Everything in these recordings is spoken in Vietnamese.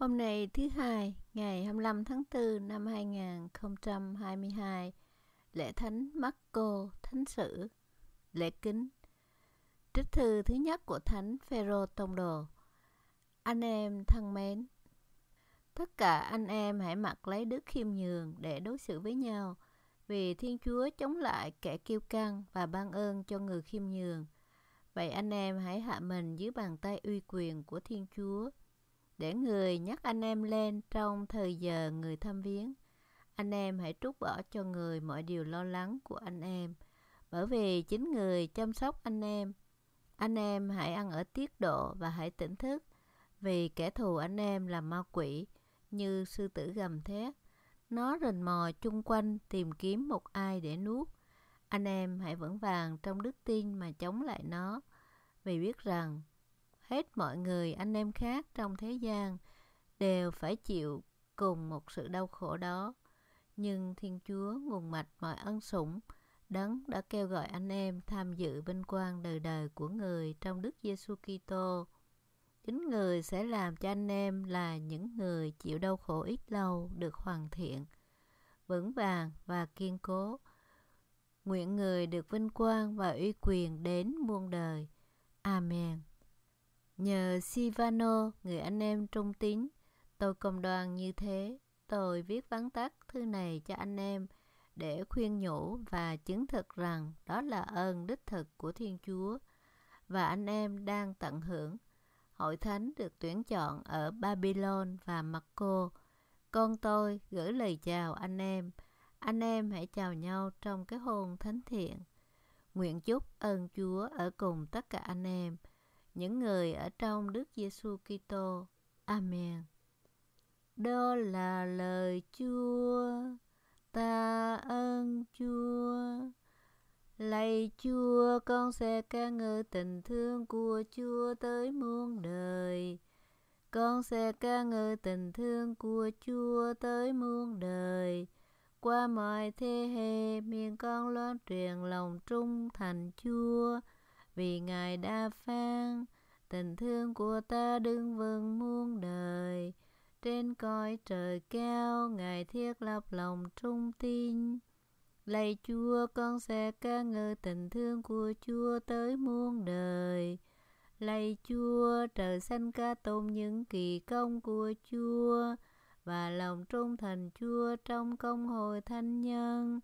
Hôm nay thứ hai, ngày 25 tháng 4 năm 2022, lễ thánh Marco Thánh Sử, lễ kính. Trích thư thứ nhất của Thánh Phêrô Tông Đồ. Anh em thân mến, tất cả anh em hãy mặc lấy đức khiêm nhường để đối xử với nhau, vì Thiên Chúa chống lại kẻ kiêu căng và ban ơn cho người khiêm nhường. Vậy anh em hãy hạ mình dưới bàn tay uy quyền của Thiên Chúa – để người nhắc anh em lên trong thời giờ người thăm viếng. Anh em hãy trút bỏ cho người mọi điều lo lắng của anh em, bởi vì chính người chăm sóc anh em. Anh em hãy ăn ở tiết độ và hãy tỉnh thức, vì kẻ thù anh em là ma quỷ, như sư tử gầm thét. Nó rình mò chung quanh tìm kiếm một ai để nuốt. Anh em hãy vững vàng trong đức tin mà chống lại nó, vì biết rằng hết mọi người anh em khác trong thế gian đều phải chịu cùng một sự đau khổ đó. Nhưng Thiên Chúa nguồn mạch mọi ân sủng, đấng đã kêu gọi anh em tham dự vinh quang đời đời của người trong Đức Giêsu Kitô. Chính người sẽ làm cho anh em là những người chịu đau khổ ít lâu được hoàn thiện, vững vàng và kiên cố. Nguyện người được vinh quang và uy quyền đến muôn đời. Amen. Nhờ Sivano, người anh em trung tín, tôi công đoàn như thế. Tôi viết vắn tắt thư này cho anh em để khuyên nhủ và chứng thực rằng đó là ơn đích thực của Thiên Chúa và anh em đang tận hưởng. Hội thánh được tuyển chọn ở Babylon và Marco. Con tôi gửi lời chào anh em. Anh em hãy chào nhau trong cái hôn thánh thiện. Nguyện chúc ơn Chúa ở cùng tất cả anh em những người ở trong Đức Giêsu Kitô. Amen. Đó là lời Chúa, ta ơn Chúa. Lạy Chúa, con sẽ ca ngợi tình thương của Chúa tới muôn đời. Con sẽ ca ngợi tình thương của Chúa tới muôn đời. Qua mọi thế hệ, miền con loan truyền lòng trung thành Chúa vì ngài đa phán tình thương của ta đứng vững muôn đời trên cõi trời cao ngài thiết lập lòng trung tin lạy chúa con sẽ ca ngợi tình thương của chúa tới muôn đời lạy chúa trời xanh ca tôn những kỳ công của chúa và lòng trung thành chúa trong công hội thanh nhân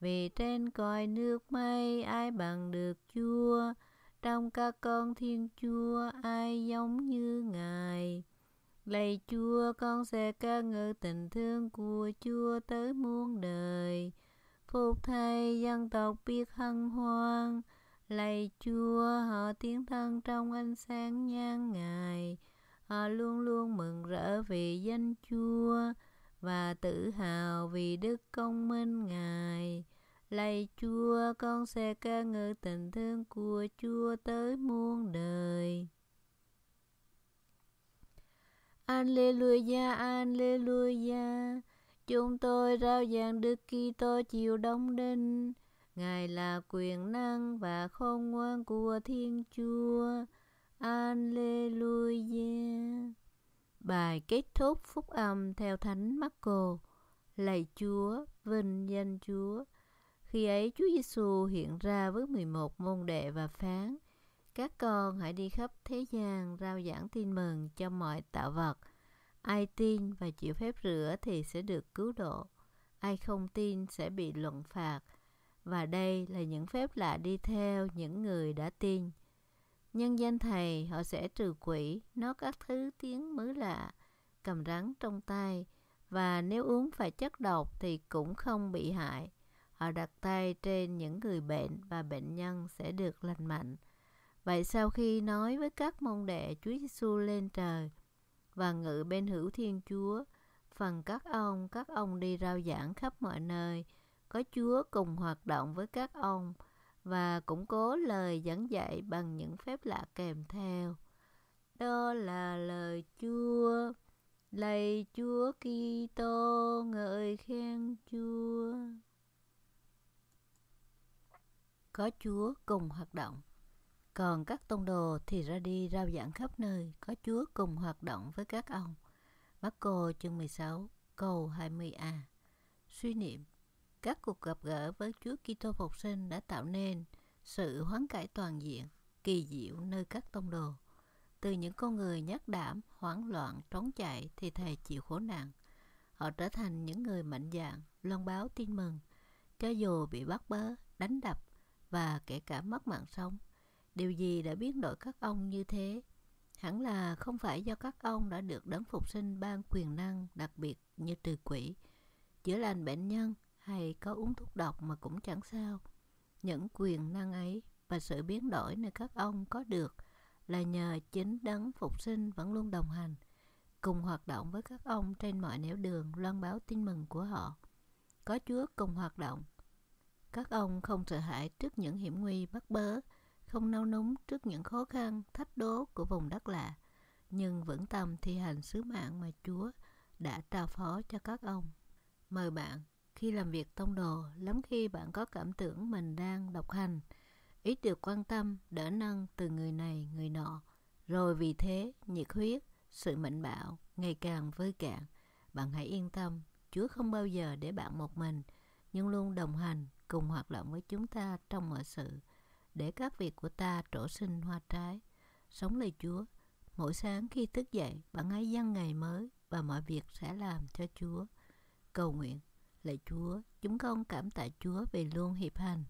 vì trên cõi nước mây ai bằng được chúa trong các con thiên chúa ai giống như ngài lạy chúa con sẽ ca ngợi tình thương của chúa tới muôn đời phục thầy dân tộc biết hân hoan lạy chúa họ tiến thân trong ánh sáng nhan ngài họ luôn luôn mừng rỡ vì danh chúa và tự hào vì đức công minh ngài Lạy Chúa, con sẽ ca ngợi tình thương của Chúa tới muôn đời. Alleluia, Alleluia. Chúng tôi rao giảng Đức Kitô chịu đóng đinh. Ngài là quyền năng và khôn ngoan của Thiên Chúa. Alleluia. Bài kết thúc phúc âm theo Thánh Marco. Lạy Chúa, vinh danh Chúa. Khi ấy Chúa Giêsu hiện ra với 11 môn đệ và phán: Các con hãy đi khắp thế gian rao giảng tin mừng cho mọi tạo vật. Ai tin và chịu phép rửa thì sẽ được cứu độ. Ai không tin sẽ bị luận phạt. Và đây là những phép lạ đi theo những người đã tin. Nhân danh Thầy, họ sẽ trừ quỷ, nó các thứ tiếng mới lạ, cầm rắn trong tay, và nếu uống phải chất độc thì cũng không bị hại. Họ đặt tay trên những người bệnh và bệnh nhân sẽ được lành mạnh. Vậy sau khi nói với các môn đệ Chúa Giêsu lên trời và ngự bên hữu Thiên Chúa, phần các ông, các ông đi rao giảng khắp mọi nơi, có Chúa cùng hoạt động với các ông và củng cố lời dẫn dạy bằng những phép lạ kèm theo. Đó là lời Chúa. Lạy Chúa Kitô, ngợi khen Chúa có Chúa cùng hoạt động. Còn các tông đồ thì ra đi rao giảng khắp nơi, có Chúa cùng hoạt động với các ông. Marco chương 16, câu 20a. Suy niệm các cuộc gặp gỡ với Chúa Kitô phục sinh đã tạo nên sự hoán cải toàn diện, kỳ diệu nơi các tông đồ. Từ những con người nhát đảm, hoảng loạn, trốn chạy thì thầy chịu khổ nạn. Họ trở thành những người mạnh dạn, loan báo tin mừng. Cho dù bị bắt bớ, đánh đập, và kể cả mất mạng sống. Điều gì đã biến đổi các ông như thế? Hẳn là không phải do các ông đã được đấng phục sinh ban quyền năng đặc biệt như trừ quỷ, chữa lành bệnh nhân hay có uống thuốc độc mà cũng chẳng sao. Những quyền năng ấy và sự biến đổi nơi các ông có được là nhờ chính đấng phục sinh vẫn luôn đồng hành, cùng hoạt động với các ông trên mọi nẻo đường loan báo tin mừng của họ. Có Chúa cùng hoạt động các ông không sợ hãi trước những hiểm nguy bắt bớ, không nao núng trước những khó khăn, thách đố của vùng đất lạ, nhưng vẫn tâm thi hành sứ mạng mà Chúa đã trao phó cho các ông. Mời bạn, khi làm việc tông đồ, lắm khi bạn có cảm tưởng mình đang độc hành, ít được quan tâm, đỡ nâng từ người này, người nọ. Rồi vì thế, nhiệt huyết, sự mạnh bạo ngày càng vơi cạn. Bạn hãy yên tâm, Chúa không bao giờ để bạn một mình, nhưng luôn đồng hành cùng hoạt động với chúng ta trong mọi sự, để các việc của ta trổ sinh hoa trái. Sống lời Chúa, mỗi sáng khi thức dậy, bạn ấy dâng ngày mới và mọi việc sẽ làm cho Chúa. Cầu nguyện, lạy Chúa, chúng con cảm tạ Chúa vì luôn hiệp hành,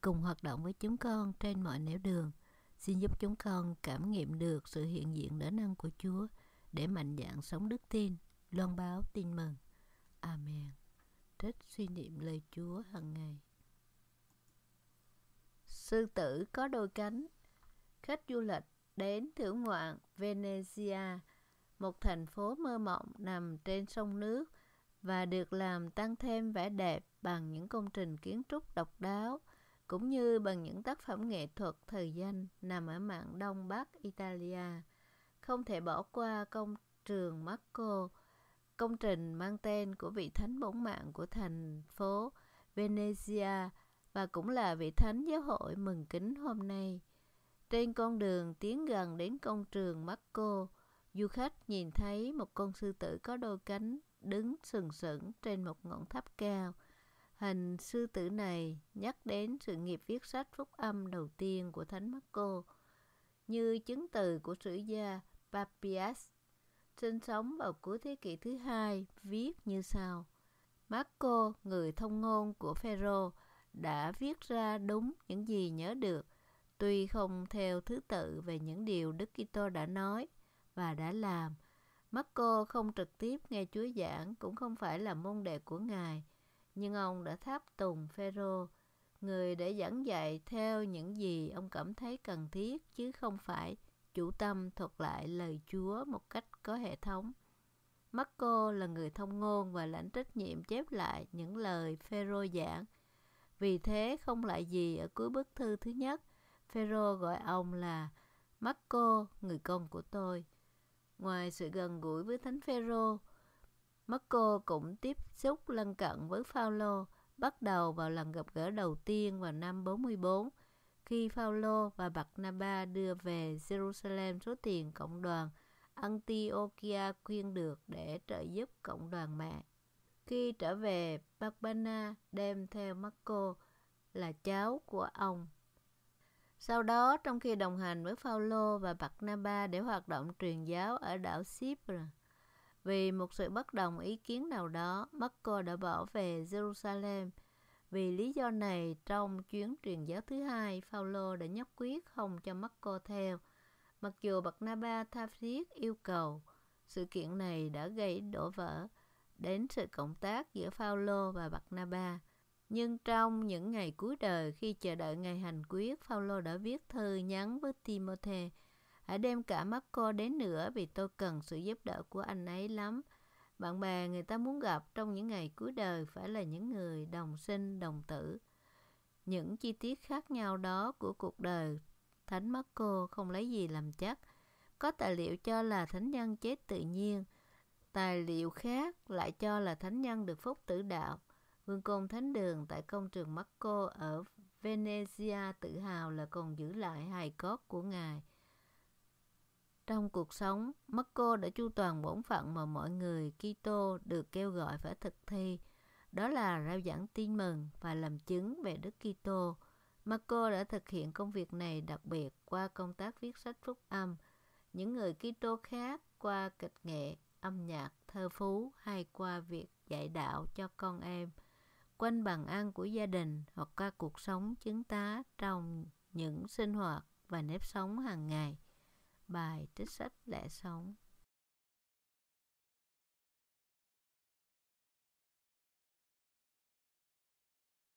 cùng hoạt động với chúng con trên mọi nẻo đường. Xin giúp chúng con cảm nghiệm được sự hiện diện đỡ năng của Chúa để mạnh dạn sống đức tin, loan báo tin mừng. Amen. Thích suy niệm lời Chúa hàng ngày. Sư tử có đôi cánh Khách du lịch đến thưởng ngoạn Venezia Một thành phố mơ mộng nằm trên sông nước Và được làm tăng thêm vẻ đẹp bằng những công trình kiến trúc độc đáo cũng như bằng những tác phẩm nghệ thuật thời danh nằm ở mạng Đông Bắc Italia. Không thể bỏ qua công trường Marco, công trình mang tên của vị thánh bổn mạng của thành phố Venezia và cũng là vị thánh giáo hội mừng kính hôm nay. Trên con đường tiến gần đến công trường Marco, du khách nhìn thấy một con sư tử có đôi cánh đứng sừng sững trên một ngọn tháp cao. Hình sư tử này nhắc đến sự nghiệp viết sách phúc âm đầu tiên của Thánh Marco, như chứng từ của sử gia Papias sinh sống vào cuối thế kỷ thứ hai viết như sau. Marco, người thông ngôn của Phêrô, đã viết ra đúng những gì nhớ được, tuy không theo thứ tự về những điều Đức Kitô đã nói và đã làm. Marco không trực tiếp nghe Chúa giảng cũng không phải là môn đệ của Ngài, nhưng ông đã tháp tùng Phêrô, người để giảng dạy theo những gì ông cảm thấy cần thiết chứ không phải chủ tâm thuật lại lời Chúa một cách có hệ thống. Marco là người thông ngôn và lãnh trách nhiệm chép lại những lời Phêrô giảng – vì thế không lại gì ở cuối bức thư thứ nhất, Phêrô gọi ông là Marco, người con của tôi. Ngoài sự gần gũi với Thánh Phêrô, Marco cũng tiếp xúc lân cận với Phaolô, bắt đầu vào lần gặp gỡ đầu tiên vào năm 44 khi Phaolô và Barnaba đưa về Jerusalem số tiền cộng đoàn Antiochia khuyên được để trợ giúp cộng đoàn mạng. Khi trở về, Barbana đem theo Marco là cháu của ông. Sau đó, trong khi đồng hành với Phaolô và Barnaba để hoạt động truyền giáo ở đảo Cyprus, vì một sự bất đồng ý kiến nào đó, Marco đã bỏ về Jerusalem. Vì lý do này, trong chuyến truyền giáo thứ hai, Phaolô đã nhất quyết không cho Marco theo. Mặc dù Barnaba tha thiết yêu cầu, sự kiện này đã gây đổ vỡ đến sự cộng tác giữa Phaolô và Barnabas. Nhưng trong những ngày cuối đời khi chờ đợi ngày hành quyết, Phaolô đã viết thư nhắn với Timôthê: "Hãy đem cả Marco đến nữa vì tôi cần sự giúp đỡ của anh ấy lắm." Bạn bè người ta muốn gặp trong những ngày cuối đời phải là những người đồng sinh đồng tử. Những chi tiết khác nhau đó của cuộc đời Thánh Marco không lấy gì làm chắc. Có tài liệu cho là thánh nhân chết tự nhiên, Tài liệu khác lại cho là thánh nhân được phúc tử đạo. Vương công Thánh Đường tại công trường Marco ở Venezia tự hào là còn giữ lại hài cốt của Ngài. Trong cuộc sống, Marco đã chu toàn bổn phận mà mọi người Kitô được kêu gọi phải thực thi. Đó là rao giảng tin mừng và làm chứng về Đức Kitô. Marco đã thực hiện công việc này đặc biệt qua công tác viết sách phúc âm. Những người Kitô khác qua kịch nghệ âm nhạc thơ phú hay qua việc dạy đạo cho con em quanh bàn ăn của gia đình hoặc qua cuộc sống chứng tá trong những sinh hoạt và nếp sống hàng ngày bài trích sách lẽ sống